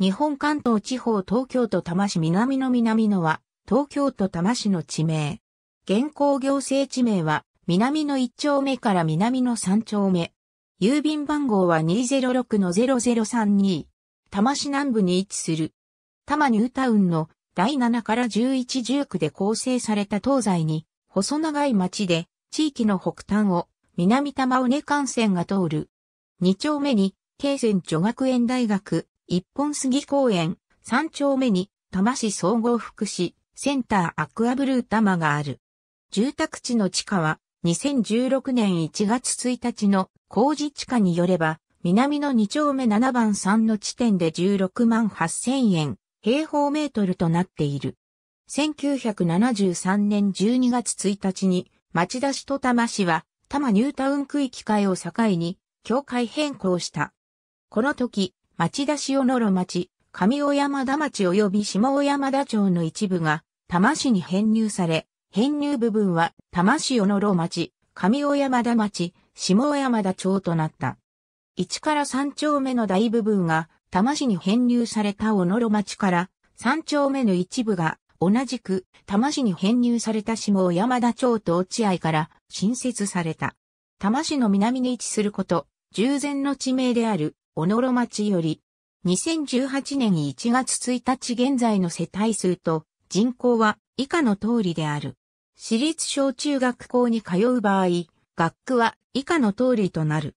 日本関東地方東京都多摩市南の南のは、東京都多摩市の地名。現行行政地名は、南の1丁目から南の3丁目。郵便番号は206-0032。多摩市南部に位置する。多摩ニュータウンの第7から11、19で構成された東西に、細長い町で、地域の北端を、南多摩尾根幹線が通る。2丁目に、京泉女学園大学、一本杉公園、三丁目に、多摩市総合福祉、センターアクアブルー多摩がある。住宅地の地価は、2016年1月1日の工事地価によれば、南の2丁目7番3の地点で16万8000円、平方メートルとなっている。1973年12月1日に、町田市と多摩市は、多摩ニュータウン区域会を境に、境界変更した。この時、町田市小野町、上小山田町及び下小山田町の一部が、多摩市に編入され、編入部分は多摩市小野町、上小山田町、下小山田町となった。1から3丁目の大部分が、多摩市に編入された小野町から、3丁目の一部が、同じく、多摩市に編入された下小山田町と落合から、新設された。多摩市の南に位置すること、従前の地名である、小野町より、2018年1月1日現在の世帯数と人口は以下の通りである。私立小中学校に通う場合、学区は以下の通りとなる。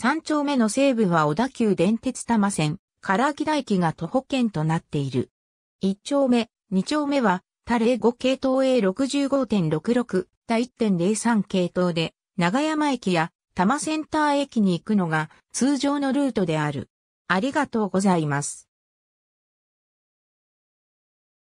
3丁目の西部は小田急電鉄多摩線、唐木台駅が徒歩圏となっている。1丁目、2丁目は、他零5系統 A65.66、他1.03系統で、長山駅や多摩センター駅に行くのが通常のルートである。ありがとうございます。